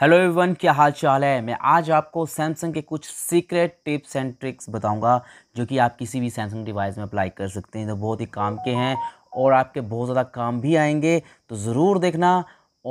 hello everyone क्या हाल चाल है मैं आज आपको सैमसंग के कुछ सीक्रेट टिप्स एंड ट्रिक्स बताऊंगा जो कि आप किसी भी सैमसंग डिवाइस में अप्लाई कर सकते हैं तो बहुत ही काम के हैं और आपके बहुत ज़्यादा काम भी आएंगे तो ज़रूर देखना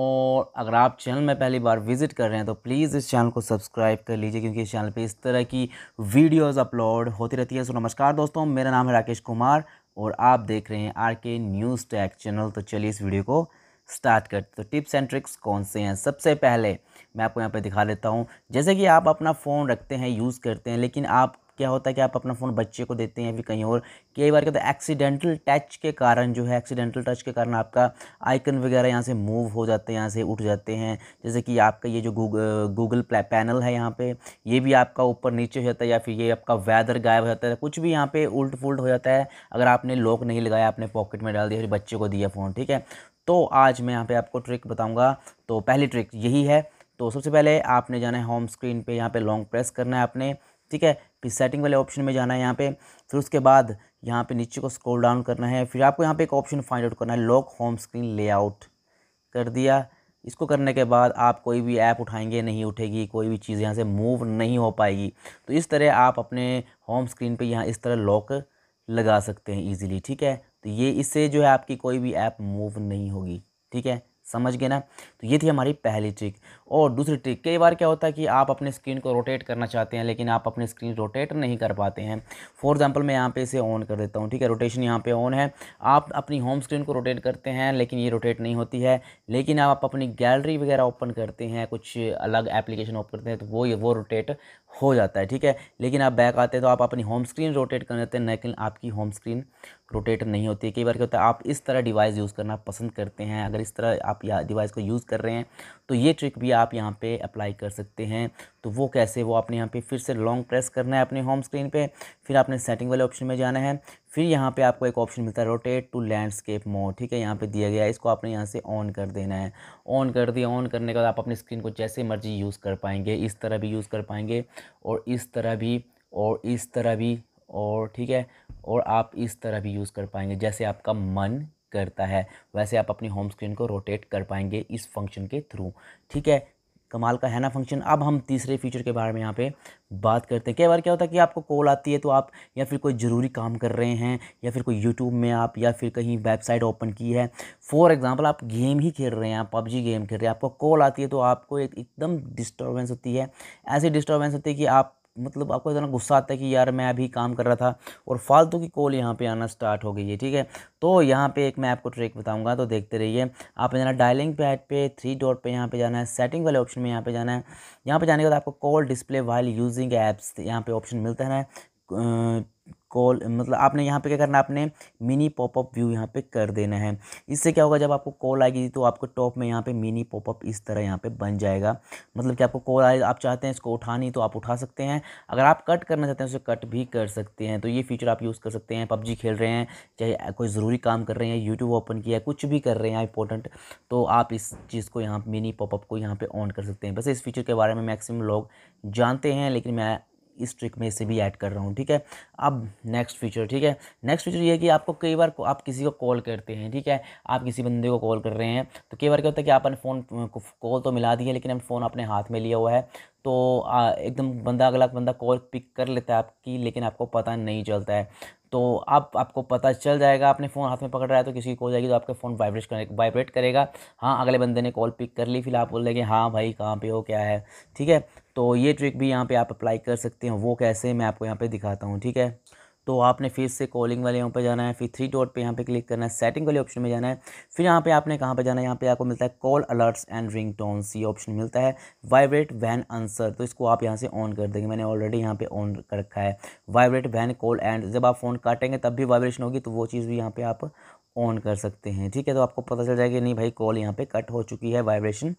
और अगर आप चैनल में पहली बार विज़िट कर रहे हैं तो प्लीज़ इस चैनल को सब्सक्राइब कर लीजिए क्योंकि इस चैनल पर इस तरह की वीडियोज़ अपलोड होती रहती है सो नमस्कार दोस्तों मेरा नाम है राकेश कुमार और आप देख रहे हैं आर के न्यूज़ टैग चैनल तो चलिए इस वीडियो को स्टार्ट करते तो टिप्स एंड ट्रिक्स कौन से हैं सबसे पहले मैं आपको यहाँ पे दिखा देता हूँ जैसे कि आप अपना फ़ोन रखते हैं यूज़ करते हैं लेकिन आप क्या होता है कि आप अपना फ़ोन बच्चे को देते हैं फिर कहीं और कई बार कहते हैं एक्सीडेंटल टच के कारण जो है एक्सीडेंटल टच के कारण आपका आइकन वगैरह यहाँ से मूव हो जाते हैं यहाँ से उठ जाते हैं जैसे कि आपका ये जो गूगल पैनल है यहाँ पे ये भी आपका ऊपर नीचे हो जाता है या फिर ये आपका वैदर गायब हो जाता है कुछ भी यहाँ पर उल्ट फुलट हो जाता है अगर आपने लॉक नहीं लगाया आपने पॉकेट में डाल दिया फिर बच्चे को दिया फ़ोन ठीक है तो आज मैं यहाँ पे आपको ट्रिक बताऊँगा तो पहली ट्रिक यही है तो सबसे पहले आपने जाना है होम स्क्रीन पे यहाँ पे लॉन्ग प्रेस करना है आपने ठीक है फिर सेटिंग वाले ऑप्शन में जाना है यहाँ पे फिर उसके बाद यहाँ पे नीचे को स्क्रॉल डाउन करना है फिर आपको यहाँ पे एक ऑप्शन फाइंड आउट करना है लॉक होम स्क्रीन लेआउट कर दिया इसको करने के बाद आप कोई भी ऐप उठाएंगे नहीं उठेगी कोई भी चीज़ यहाँ से मूव नहीं हो पाएगी तो इस तरह आप अपने होम स्क्रीन पर यहाँ इस तरह लॉक लगा सकते हैं ईजिली ठीक है तो ये इससे जो है आपकी कोई भी ऐप मूव नहीं होगी ठीक है समझ गए ना तो ये थी हमारी पहली ट्रिक और दूसरी ट्रिक कई बार क्या होता है कि आप अपने स्क्रीन को रोटेट करना चाहते हैं लेकिन आप अपने स्क्रीन रोटेट नहीं कर पाते हैं फॉर एग्जांपल मैं यहाँ पे इसे ऑन कर देता हूँ ठीक है रोटेशन यहाँ पे ऑन है आप अपनी होम स्क्रीन को रोटेट करते हैं लेकिन ये रोटेट नहीं होती है लेकिन आप अपनी गैलरी वगैरह ओपन करते हैं कुछ अलग एप्लीकेशन ओपन करते हैं तो वो ये वो रोटेट हो जाता है ठीक है लेकिन आप बैक आते हैं तो आप अपनी होम स्क्रीन रोटेट कर देते हैं लेकिन आपकी होम स्क्रीन रोटेट नहीं होती कई बार क्या होता है आप इस तरह डिवाइस यूज़ करना पसंद करते हैं अगर इस तरह आप या डिवाइस को यूज़ कर रहे हैं तो ये ट्रिक भी आप यहाँ पे अप्लाई कर सकते हैं तो वो कैसे वो आपने यहाँ पे फिर से लॉन्ग प्रेस करना है अपने होम स्क्रीन पे फिर आपने सेटिंग वाले ऑप्शन में जाना है फिर यहाँ पे आपको एक ऑप्शन मिलता है रोटेट टू लैंडस्केप मोड ठीक है यहाँ पे दिया गया है इसको आपने यहाँ से ऑन कर देना है ऑन कर दिया ऑन करने के बाद आप अपनी स्क्रीन को जैसे मर्जी यूज़ कर पाएंगे इस तरह भी यूज़ कर पाएंगे और इस तरह भी और इस तरह भी और ठीक है और आप इस तरह भी यूज़ कर पाएंगे जैसे आपका मन करता है वैसे आप अपनी होम स्क्रीन को रोटेट कर पाएंगे इस फंक्शन के थ्रू ठीक है कमाल का है ना फंक्शन अब हम तीसरे फीचर के बारे में यहाँ पे बात करते हैं कई बार क्या होता है कि आपको कॉल आती है तो आप या फिर कोई ज़रूरी काम कर रहे हैं या फिर कोई यूट्यूब में आप या फिर कहीं वेबसाइट ओपन की है फॉर एग्ज़ाम्पल आप गेम ही खेल रहे हैं आप पबजी गेम खेल रहे हैं आपको कॉल आती है तो आपको एक एकदम डिस्टर्बेंस होती है ऐसी डिस्टर्बेंस होती है कि आप मतलब आपको इतना गुस्सा आता है कि यार मैं अभी काम कर रहा था और फालतू की कॉल यहाँ पे आना स्टार्ट हो गई है ठीक है तो यहाँ पे एक मैं आपको ट्रिक बताऊँगा तो देखते रहिए आपने जाना डायलिंग पैड पे थ्री डॉट पे यहाँ पे जाना है सेटिंग वाले ऑप्शन में यहाँ पे जाना है यहाँ पे जाने के बाद आपको call display while using apps यहाँ पे ऑप्शन मिलता है कॉल मतलब आपने यहाँ पे क्या करना है आपने मिनी पॉपअप व्यू यहाँ पे कर देना है इससे क्या होगा जब आपको कॉल आएगी तो आपको टॉप में यहाँ पे मिनी पॉपअप इस तरह यहाँ पे बन जाएगा मतलब कि आपको कॉल आए आप चाहते हैं इसको उठानी तो आप उठा सकते हैं अगर आप कट करना चाहते हैं उसे कट भी कर सकते हैं तो ये फीचर आप यूज़ कर सकते हैं पबजी खेल रहे हैं चाहे कोई ज़रूरी काम कर रहे हैं यूट्यूब ओपन किया है कुछ भी कर रहे हैं इंपॉर्टेंट तो आप इस चीज़ को यहाँ मिनी पॉपअप को यहाँ पर ऑन कर सकते हैं वैसे इस फीचर के बारे में मैक्सिमम लोग जानते हैं लेकिन मैं इस ट्रिक में इसे भी ऐड कर रहा हूँ ठीक है अब नेक्स्ट फीचर ठीक है नेक्स्ट फीचर ये है कि आपको कई बार आप किसी को कॉल करते हैं ठीक है आप किसी बंदे को कॉल कर रहे हैं तो कई बार क्या होता है कि आपने फ़ोन कॉल तो मिला दी है लेकिन हम फ़ोन अपने हाथ में लिया हुआ है तो एकदम बंदा अगला बंदा कॉल पिक कर लेता है आपकी लेकिन आपको पता नहीं चलता है तो आप आपको पता चल जाएगा आपने फ़ोन हाथ में पकड़ रहा है तो किसी की कॉल जाएगी तो आपका फ़ोन वाइब्रेट करे वाइब्रेट करेगा हाँ अगले बंदे ने कॉल पिक कर ली फिर आप बोल देंगे हाँ भाई कहाँ पे हो क्या है ठीक है तो ये ट्रिक भी यहाँ पे आप अप्लाई कर सकते हैं वो कैसे मैं आपको यहाँ पे दिखाता हूँ ठीक है तो आपने फिर से कॉलिंग वाले यहाँ पे जाना है फिर थ्री डॉट पे यहाँ पे क्लिक करना है सेटिंग वाले ऑप्शन में जाना है फिर यहाँ पे आपने कहाँ पे जाना है यहाँ पे आपको मिलता है call alerts and ringtones ये ऑप्शन मिलता है वाइब्रेट वैन आंसर तो इसको आप यहाँ से ऑन कर देंगे मैंने ऑलरेडी यहाँ पे ऑन कर रखा है वाइब्रेट वैन कॉल एंड जब आप फ़ोन काटेंगे तब भी वाइब्रेशन होगी तो वो चीज़ भी यहाँ पर आप ऑन कर सकते हैं ठीक है तो आपको पता चल जाएगा नहीं भाई कॉल यहाँ पर कट हो चुकी है वाइब्रेशन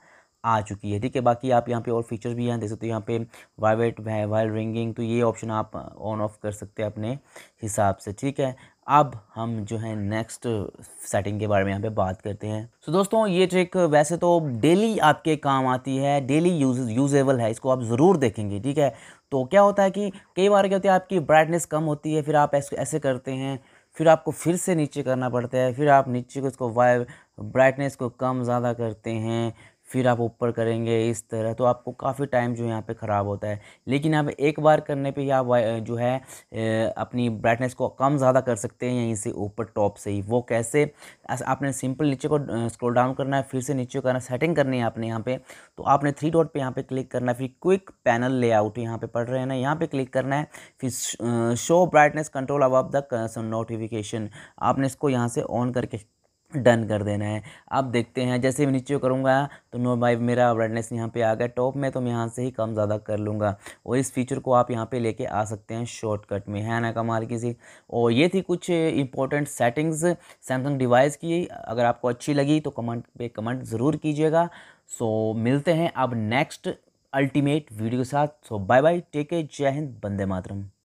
आ चुकी है ठीक है बाकी आप यहाँ पे और फीचर्स भी यहाँ दे सकते हो यहाँ पे वाइवेट वाइल रिंगिंग तो ये ऑप्शन आप ऑन ऑफ कर सकते हैं अपने हिसाब से ठीक है अब हम जो है नेक्स्ट सेटिंग के बारे में यहाँ पे बात करते हैं सो so, दोस्तों ये ट्रिक वैसे तो डेली आपके काम आती है डेली यूज यूजेबल है इसको आप ज़रूर देखेंगे ठीक है तो क्या होता है कि कई बार क्या होता है आपकी ब्राइटनेस कम होती है फिर आप ऐसे करते हैं फिर आपको फिर से नीचे करना पड़ता है फिर आप नीचे को इसको वाइव ब्राइटनेस को कम ज़्यादा करते हैं फिर आप ऊपर करेंगे इस तरह तो आपको काफ़ी टाइम जो यहाँ पे ख़राब होता है लेकिन आप एक बार करने पे आप जो है अपनी ब्राइटनेस को कम ज़्यादा कर सकते हैं यहीं से ऊपर टॉप से ही वो कैसे आपने सिंपल नीचे को स्क्रॉल डाउन करना है फिर से नीचे करना सेटिंग करनी है आपने यहाँ पर तो आपने थ्री डॉट पर यहाँ पर क्लिक करना है फिर क्विक पैनल आउट यहाँ पर पढ़ रहे हैं ना यहाँ पर क्लिक करना है फिर शो ब्राइटनेस कंट्रोल अब द नोटिफिकेशन आपने इसको यहाँ से ऑन करके डन कर देना है अब देखते हैं जैसे मैं नीचे करूँगा तो नो बाई मेरा ब्राइटनेस यहाँ पे आ गया टॉप में तो मैं यहाँ से ही कम ज़्यादा कर लूँगा और इस फीचर को आप यहाँ पे लेके आ सकते हैं शॉर्टकट में है ना कमाल की सी और ये थी कुछ इंपॉर्टेंट सेटिंग्स सैमसंग डिवाइस की अगर आपको अच्छी लगी तो कमेंट पे कमेंट ज़रूर कीजिएगा सो मिलते हैं अब नेक्स्ट अल्टीमेट वीडियो के साथ so bye bye take care जय हिंद बंदे मातरम